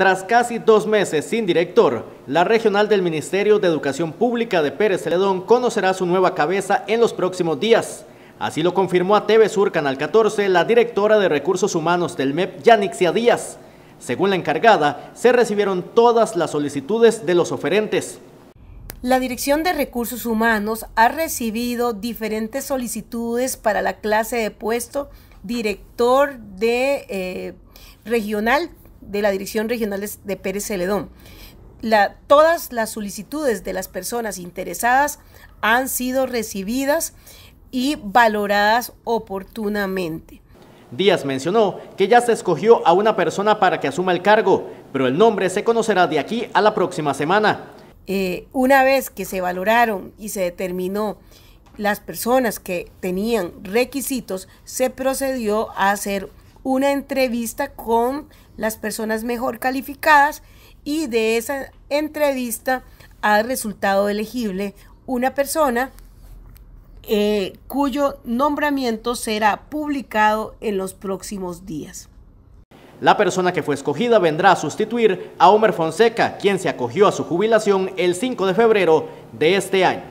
Tras casi dos meses sin director, la regional del Ministerio de Educación Pública de Pérez Celedón conocerá su nueva cabeza en los próximos días. Así lo confirmó a TV Sur Canal 14 la directora de Recursos Humanos del MEP, Yanixia Díaz. Según la encargada, se recibieron todas las solicitudes de los oferentes. La Dirección de Recursos Humanos ha recibido diferentes solicitudes para la clase de puesto director de eh, regional de la Dirección Regional de Pérez Celedón. todas las solicitudes de las personas interesadas han sido recibidas y valoradas oportunamente. Díaz mencionó que ya se escogió a una persona para que asuma el cargo, pero el nombre se conocerá de aquí a la próxima semana. Eh, una vez que se valoraron y se determinó las personas que tenían requisitos, se procedió a hacer una entrevista con las personas mejor calificadas y de esa entrevista ha resultado elegible una persona eh, cuyo nombramiento será publicado en los próximos días. La persona que fue escogida vendrá a sustituir a Homer Fonseca, quien se acogió a su jubilación el 5 de febrero de este año.